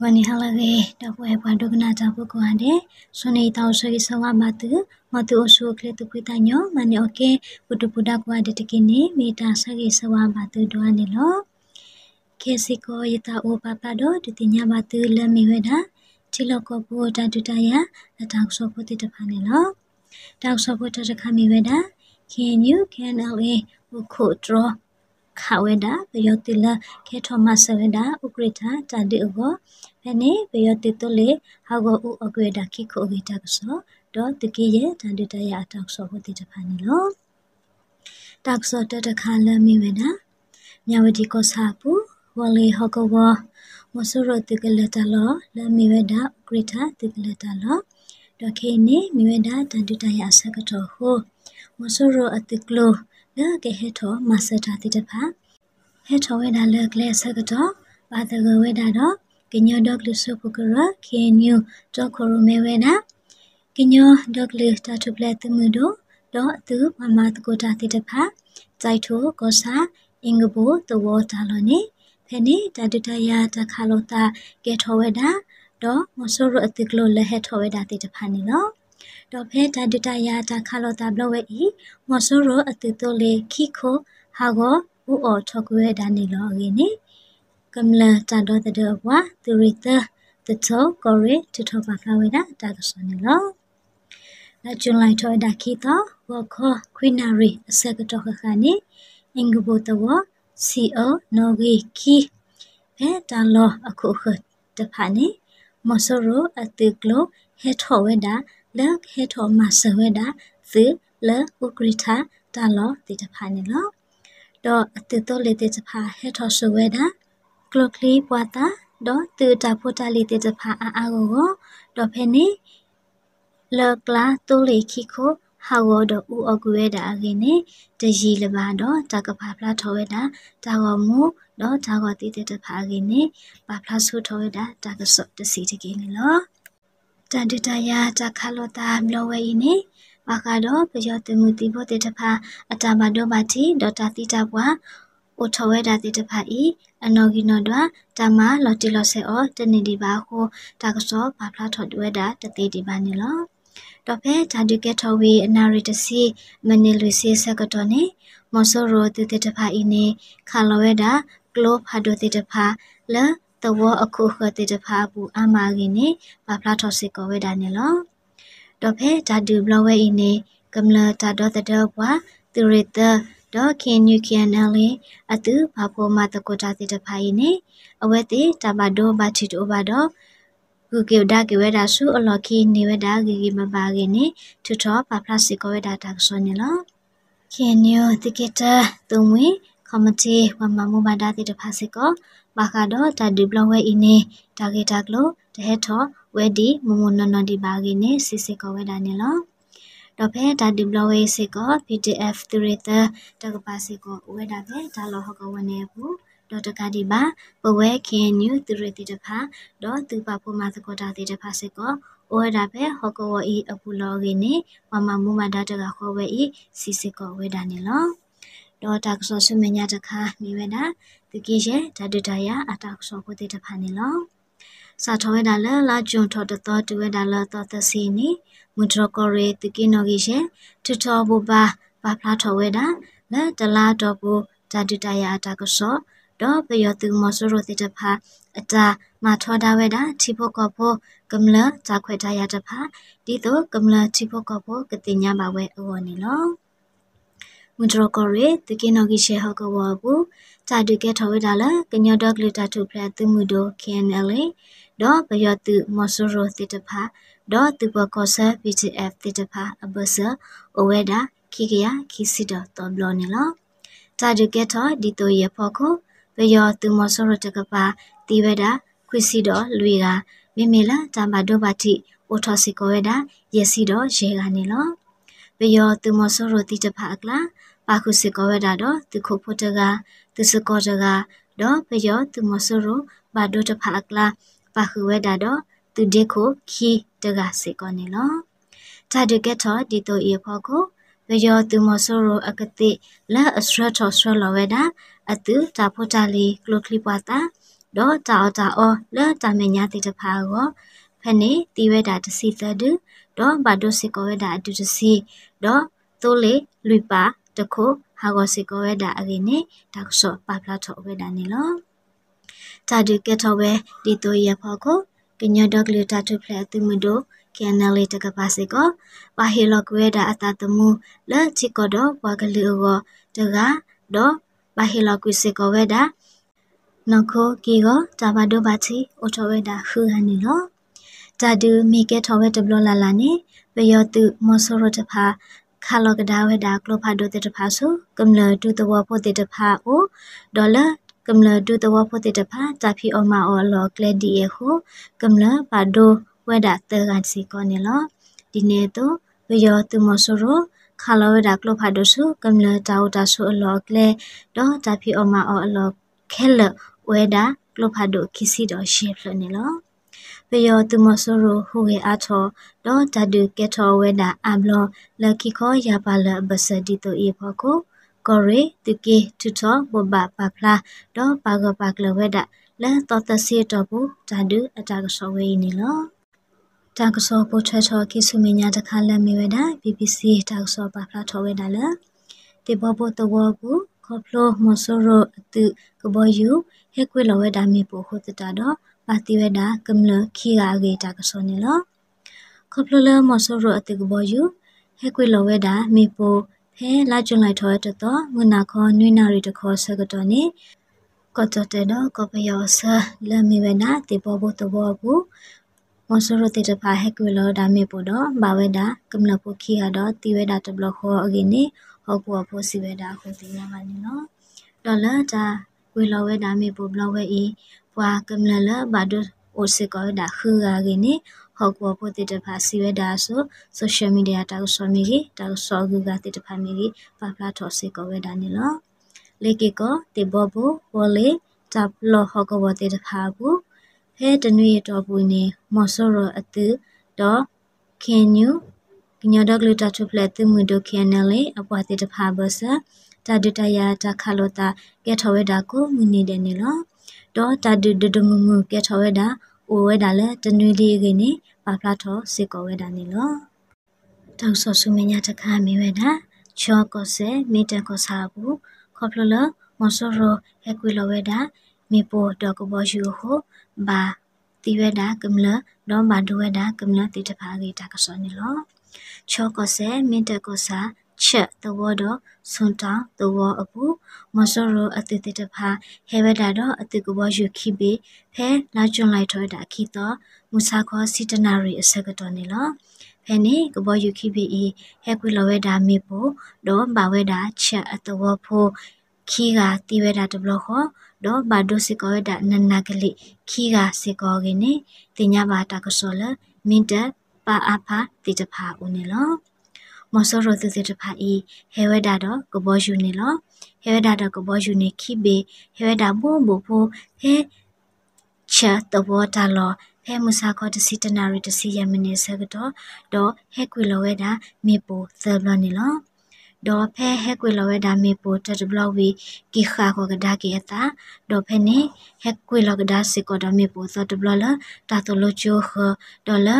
wani halage dakwe padu gna jabu ko ade suni taw sori sawa matu matu osu kle tu kuitanyo mani oke putu puda ko ade tikini mita sari sawa matu doane lo kesi ko yita o papa do ditinya matu le miweda chilo ko bu ta dutaya atak so puti ta phane lo tak so puta ta khami weda can you can la ukho draw ခဝဲတာဘယောတိလခေထမဆဝဲတာဥကရထာတန်တိဥဘောဖဲနေဘယောတိတုလေဟောကောဥအကွေတာခိခိုဝိတကဆောတော့တကေရဲ့တန်တတရအတောက်ဆောဖို့တိတဖာနေလို့တောက်ဆောတတခါလမိဝဲတာမြဝတိကောစာပူဝလေဟောကောဝမဆုရတိကလတလလမိဝဲတာဥကရထာတိကလတလတော့ခေနေမိဝဲတာတန်တတရအစကတော်ဟိုမဆုရအတိကလောလကဟေထောမဆတာတိတဖာဟေထောဝေဒါလကလေဆကတော့ဘာတကဝေဒါတော့ကညောဒေါကလဆပုကရခေညူတောခရမေဝေဒါကညောဒေါကလတာထုပလက်တမှုတို့တော့သူမမတကိုတာတိတဖာဇိုက်ထိုကောစာအင်္ဂဘိုတဝတာလနေဖနေတတတယာတခါလောတာကေထောဝေဒါတော့မဆောရအတိကလလဟေထောဝေဒါတိတဖာနေနော်တော့ဖဲဒါဒတယာတာခါလောတာဘလဝဲဤမော်ဆိုရောအတူတိုလေခိခိုဟာဂောဥအောထောက်ကွဲဒါနေလောရေနိကမလာတာတော့တဲ့ဘွာသူရီတာတထောကိုရီတထောပါခဝဲတာတာကစနေလောလဂျွန်လိုက်ထောဒါခိတောဝခောခွိနာရီအစကတောခခနိအင်္ဂဘတဝစီအိုနိုဂီခီဖဲတာလောအခုခတ်တဖာနိမော်ဆိုရောအတူကလိုဟေထောဝဲတာလေဟေထောမဆဝေဒာသီလေဥကရိထာတလောတိတဖာနေလောတော့အတူတော့လေတိတဖာဟေထောဆဝေဒာကလကလီပွာတာတော့တူတာဖိုတာလေတိတဖာအာအာကိုကိုတော့ဖဲနေလေကလာတူလေခိခိုဟာဝတော့ဥအကွေတာအကင်းနေတရီလပါတော့တကဖာဖလာထောဝေတာတာဝမူတော့တာဝတိတိတဖာအကင်းနေပါဖလာဆုထောဝေတာတကဆော့တစီတကင်းနေလောတန်တတယာတခါလောတာမလောဝဲဤနေမကတော့ပယောတမှုတိဘောတေတဖာအတာပါတော့ပါတိဒေါတာတိတပွားအိုထဝဲတာတိတဖာဤအနော်ကီနော်တွာတမလော်တီလော်ဆေအောတနေဒီပါဟုတာကစောဘာဖလာထော်တွဲတာတသိဒီပါနေလောတော့ဖဲဂျာဒူကက်ထော်ဝေအနာရီတစီမနီလူစီဆက်ကတော်နေမော်ဆိုရိုတိတဖာဤနေခါလော်ဝဲတာဂလိုဖာဒိုတိတဖာလဲတဝအခုခတိတဖာဘူးအမကင်းနေပပလာထောစစ်ကောဝဲဒါနေလောတော့ဖဲဓာတူဘလဝဲအင်းနေကမလာတာတော့တဲ့ဘွာသူရတဲ့တော့ခင်ညူကန်နလေအတူဘာဖို့မတကောတာတိတဖာရင်နေအဝဲတိတဘဒိုဘချီတိုဘတော့ဂူကေဒါကေဝဲဒါဆူအလော်ခီနေဝဲဒါဂီဂီမပါကင်းနေထူထောပပလစစ်ကောဝဲဒါတာဆောနေလောခင်ညူတိကေတာသူမွေ committee ဝမမမဘာဒါတိတဖာစစ်ကောပါကတော့တာဒီဘလဝဲအင်းနေတာဂေတာကလိုတဟက်ထောဝဲဒီမမွန်နော်နော်ဒီပါကင်းနေစစ်စစ်ကောဝဲတာနေလောတော့ဖဲတာဒီဘလဝဲစစ်ကော PDF သူရတဲ့တကပါစစ်ကောဝဲတာပဲဒါလောဟကောဝနေဘူးဒေါက်တာကဒီပါပဝဲခင်ညူသူရတိတဖာဒေါ်သူပါဖို့မစကောတာတိတဖာစစ်ကောဩဒါပဲဟကောဝီအပူလောကိနေမမမူမဒါတကခောဝဲဤစီစစ်ကောဝဲဒါနေလောတော့တာကစောဆုမညာတခါမိဝဲတာသူကြီးရဲ့ဓာတတရာအတာကစောကိုတဲ့တဖန်နေလောစာထောဝဲတာလဲလာဂျွန်ထောတတော်တူဝဲတာလဲတော်သစီနီမွန်ထရကိုရီသူကြီးနော်ကြီးရဲ့ထထဘူပါဘာဖလာထောဝဲတာလဲတလာတော့ကိုဓာတတရာအတာကစောတော့ပယောသူမဆူရိုတဲ့တဖာအတာမထောတာဝဲတာချိဖို့ကဖို့ကမလဇာခွဲတာရတဖာဒီတော့ကမလချိဖို့ကဖို့ကတိညာပါဝဲအော်နေလောမွန်တရကောရဲတကိနောဂီရှေဟောကဝဘူးတာဒုကေထဝေဒါလကညောဒေါကလတာထုဖရသူမှုဒို KNL ဒေါ်ဘယောတုမဆူရိုတိတဖာဒေါ်တုဘကောဆာ PTF တိတဖာအဘဆာအဝေဒါခိကယခိစီဒတော်ဘလနေလတာဒုကေထဒီတိုရဖောခုဘယောတုမဆူရိုတကပါတိဝေဒါခွစီဒလွေကမေမေလာတမ္ဘာဒိုဘာတိအိုထောစီကိုဝေဒါယစီဒရေကနေလောယောသူမဆိုရိုတိတဖာကလာပါခုစစ်ကောဝဲတာတော့သူခုဖို့တကသူစကောတကတော့ပယောသူမဆိုရိုဘာဒိုတဖာကလာပါခုဝဲတာတော့သူဒိခိုခီတကစစ်ကောနေလောတာဒကက်တော်ဒီတိုအေဖောကိုပယောသူမဆိုရိုအကတိလာအစရထောဆွဲလောဝဲတာအတူတာဖို့တာလီကလုခလီပွာတာတော့တာတာအော်လာတာမညာတိတဖာကိုဖနေတိဝဲတာတစီသဒုတော့ဘာဒိုစစ်ကောဝဲတာအတူတစီတော့တိုးလေလွိပါတခုဟာကိုစီကိုဝဲတာအရင်နဲ့တောက်ဆော့ပပလာထောဝဲတာနေလောတာဒုကက်ထောဝဲတီတိုရဖောကိုကညဒေါကလတာတူဖလက်သူမတို့ကန်နယ်လေးတကပါစေကိုပါဟီလော့ကွေတာအတတမူလဲချီကောဒဘွားကလေးကိုတကတော့ပါဟီလော့ကွေစေကိုဝဲတာနောက်ခိုကီကိုဂျာဘာဒိုဘာချီအိုတိုဝဲတာဟူဟန်နီလောတာဒူမီကဲထော်ဝဲတဘလလာလာနေပယောတုမောဆရတဖာခါလောကဒါဝဲဒါကလောဖာဒိုတေတဖာဆုကမ္လဒူတဝဖို့တေတဖာအိုဒေါ်လာကမ္လဒူတဝဖို့တေတဖာတာဖီအောမာအောလောကလက်ဒီယေဟိုကမ္လပါဒိုဝဲဒါတေကန်စီကောနေလောဒီနေတော့ပယောတုမောဆရခါလောဝဲဒါကလောဖာဒိုဆုကမ္လတာဝတာဆုအလောကလက်ဒေါ်တာဖီအောမာအောအလောခဲလဝဲဒါကလောဖာဒိုခီစီဒေါ်ရှေဖလနေလောဖယောသူမဆိုရိုဟူဟေအားထောတော့ဓာတုကေထောဝေဒာအမ်လောလခိခောယပါလဘစဒီတိုဤဖောကိုကောရေတုကေထုထောဘဘပဖလာတော့ပါကပါကလဝေဒာလဲတောတစီတော့ဘူးဓာတုအတကဆောဝေနေလောတကဆောပိုထထောကိစုမညာတခါလက်မီဝေဒာ BBC တကဆောပါဖလာထောဝေဒာလဲတေဘောဘောတဝကူခေါပလိုမဆိုရိုအတုကဘောယူဟေကွေလဝေဒာမီပိုဟိုတတာတော့ပတိဝဒကမ္လခိရာဂေတာကစောနေလခပလလမဆောရအတိကဘောယူဟဲကွေလဝဲတာမေပိုဖဲလာကျွန်လိုက်ထောတတော်ငနာခောနွိနာရီတခောဆကတော်နေကောတတဲ့တော့ကပယောဆလမီဝနာတေဘောဘတဘောဘူးမဆရတေတဖာဟက်ကွေလောဒါမေပိုတော့ဘာဝဲတာကမ္လပုခိဟာတော့တိဝဲတာတဘလခောအကင်းနေဟောကွာဖို့စီဝဲတာခုတင်ရပါနေနော်ဒေါ်လာတာဝေလောဝဲတာမေပိုဘလဝဲဤပွာကမ္လလဘာဒုအိုစေကောဒါခူရာဂိနေဟောက်ဝပိုတေတဖာစီဝဲဒါဆိုဆိုရှယ်မီဒီယာတောက်ဆောမီကြီးတောက်ဆောဂူကတေတဖာမီကြီးပပလာထောစေကောဝဲဒါနေလောလေကေကောတေဘောဘူဝလေတပ်လောဟောကဝတေတဖာဘူးဟဲတနွေတော်ပူနေမော်ဆောရအတူတော့ခင်ညူညဒကလတာချူဖလက်တမှုဒိုခင်နလေအပွားတေတဖာဘဆတာဒတယာတာခါလောတာကဲထဝဲတာကိုမြနေတယ်နော်တောတာဒဒဒမမကဲထဝဲတာအိုဝဲတာလဲတနွေလေးကနေပါဖလာထောစေကောဝဲတာနေလောတောက်ဆောဆုမညာတခါမေဝဲတာချောကောစေမေတကောစာဘူးခေါပလလမဆောရဟဲကွေလဝဲတာမေပိုတော့ကဘောယူဟိုဘာတိဝဲတာကမလတော့ဘာဒဝဲတာကမလတိတဖာလေးတာကစောနေလောချောကောစေမေတကောစာချက်သဝတော့စွန်တောင်းသဝအပူမစောရအတိတိတဖာဟဲဝဒါတော့အတိကဘောယူခိဘေဖဲလာကျွန်လိုက်ထွဲတာခိတော့မူစာခောစီတနာရီအစကတော်နေလောဖဲနေကဘောယူခိဘေဤဟဲကွေလဝဲဒါမေပိုတော့ဘာဝဲဒါချက်အသဝဖိုခီကတိဝဲတာတဘလခောတော့ဘာဒိုစီကောဒါနန္နာကလိခီကစေကောကင်းနေတင်ညာဘာတာကစောလမင်တပါအဖာတိတဖာဦးနေလောမော်စောရသစစ်တဖာဤဟဲဝဲတာတော့ကဘောယူနေလောဟဲဝဲတာတော့ကဘောယူနေခိဘေဟဲဝဲတာဘိုးဘိုးဖိုးဟဲချာတဘောတာလောဟဲမူစာခေါ်တစီတနာရီတစီယမနေဆက်ကတော့တော့ဟဲကွေလောဝဲတာမေပိုသလနေလောတော့ဖဲဟဲကွေလောဝဲဒါမေပိုတက်ဘလောဝီကိခါကောကဒါကေတာတော့ဖဲနေဟဲကွေလောကဒါစီကောဒါမေပိုသတ်ဘလောလာတာတလိုချိုခဒေါ်လာ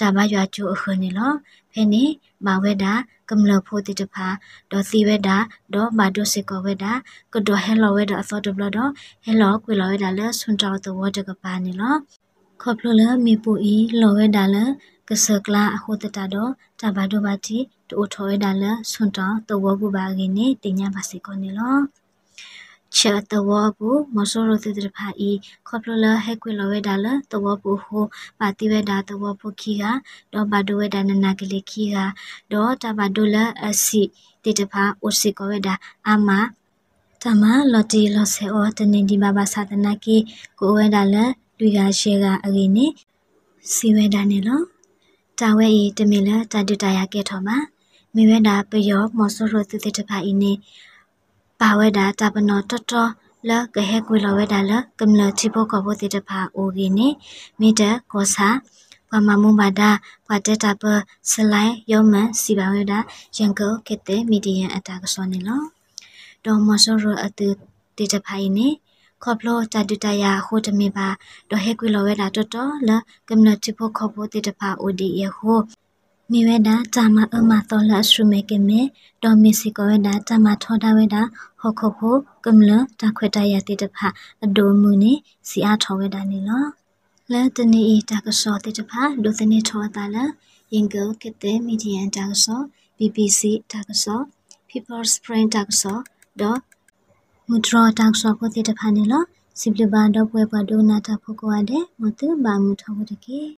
တဘရွာကျူအခုနေလောဖဲနေမဝဲတာကမ္လဖိုတိတဖာဒေါ်စီဝဲတာဒေါ်မာဒိုစေကောဝဲတာကဒေါ်ဟဲလောဝဲတာအစောတဘလတော့ဟဲလောကွေလောဝဲတာလဲဆွန်တောတဝတကပါနေလောခေါပလိုလဲမေပူဤလောဝဲတာလဲကဆကလာအခုတတတော့တဘဒိုဘာတီတိုထောဝဲတာလဲဆွန်တောတဝကူပါကင်းနေတင်ညာပါစေကောနေလောချာတဝကိုမစောရတိတဖာဤခေါပလဟဲကွေလဝဲဒါလတဝပူဟိုပါတိဝဲဒါတဝပူခီကတော့ဘာဒဝဲဒါနနာကလေးခီကတော့တဘာဒိုလာအစီတိတဖာဥစီကဝဲဒါအမတမလော်တီလော်ဆေအောတနေဒီဘာဘာသာတနာကီကိုဝဲဒါလလူရရှေကအရင်နေစီဝဲဒါနေလောတဝဲဤတမီလာတတတရာကဲထော်မှာမိဝဲဒါပယောမောစောရတိတဖာဤနေပါဝဲတာတပနောတော်တော်လကဟဲကွေလဝဲတာလကမ္လချိဘောကဘောတိတဖာအိုဂီနေမိတကောစာပမမုံဘာဒပတတပစလိုင်းယောမန်စီပါဝဲတာရန်ကုန်ခေတ္တမီဒီယံအတာကစောနေလောဒေါ်မဆောရအတူတိတဖာနေခေါပလောတတတယာဟိုတမီပါဒေါ်ဟဲကွေလဝဲတာတော်တော်လကမ္လချိဘောကဘောတိတဖာအိုဒီယဟိုမိဝဲတာဂျာမအမတော်လာရှုမဲကမဲဒေါ်မီစီကိုဝဲတာဂျာမထောတာဝဲတာဟော်ခိုခိုကမလတခွတ်တရတိတဖအဒိုမူနေစီအားထောဝဲတာနေလောလဲတနေဤတကဆောတိတဖဒုသနေထောတာလာယင်ကောကတဲ့မီဒီယန်တကဆော BBC တကဆော People's Brain တကဆောဒေါ်မူဒရတကဆောကိုတိတဖနေလော simple ba do pwe ba do na ta phoko ade mutu ba mu thawo de ke